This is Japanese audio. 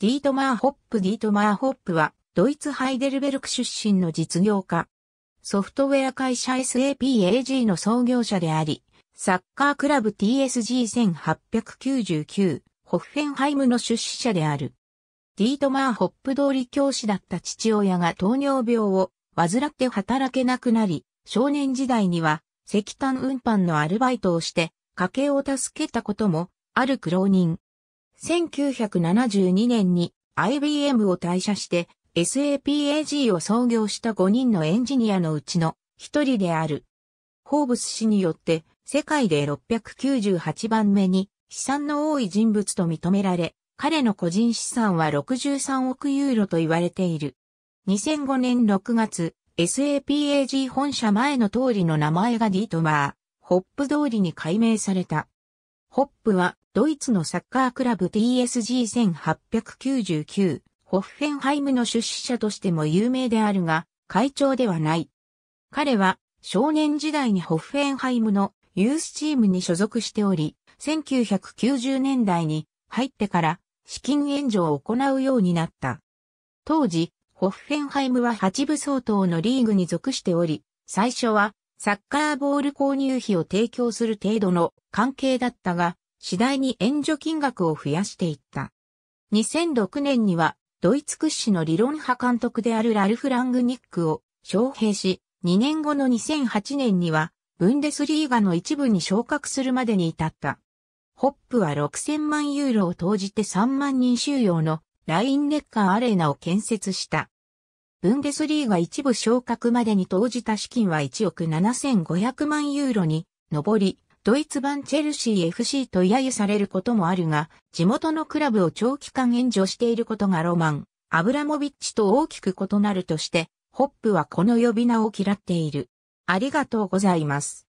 ディートマー・ホップディートマー・ホップは、ドイツハイデルベルク出身の実業家。ソフトウェア会社 SAPAG の創業者であり、サッカークラブ TSG1899、ホッフェンハイムの出資者である。ディートマー・ホップ通り教師だった父親が糖尿病を患って働けなくなり、少年時代には石炭運搬のアルバイトをして、家計を助けたことも、ある苦労人、1972年に IBM を退社して SAPAG を創業した5人のエンジニアのうちの一人である。ホーブス氏によって世界で698番目に資産の多い人物と認められ、彼の個人資産は63億ユーロと言われている。2005年6月、SAPAG 本社前の通りの名前がディートマー、ホップ通りに改名された。ホップはドイツのサッカークラブ TSG1899 ホッフェンハイムの出資者としても有名であるが会長ではない。彼は少年時代にホッフェンハイムのユースチームに所属しており、1990年代に入ってから資金援助を行うようになった。当時、ホッフェンハイムは8部相当のリーグに属しており、最初はサッカーボール購入費を提供する程度の関係だったが、次第に援助金額を増やしていった。2006年には、ドイツ屈指の理論派監督であるラルフ・ラングニックを招聘し、2年後の2008年には、ブンデスリーガの一部に昇格するまでに至った。ホップは6000万ユーロを投じて3万人収容のラインネッカーアレーナを建設した。ブンデスリーが一部昇格までに投じた資金は1億7500万ユーロに上り、ドイツ版チェルシー FC と揶揄されることもあるが、地元のクラブを長期間援助していることがロマン、アブラモビッチと大きく異なるとして、ホップはこの呼び名を嫌っている。ありがとうございます。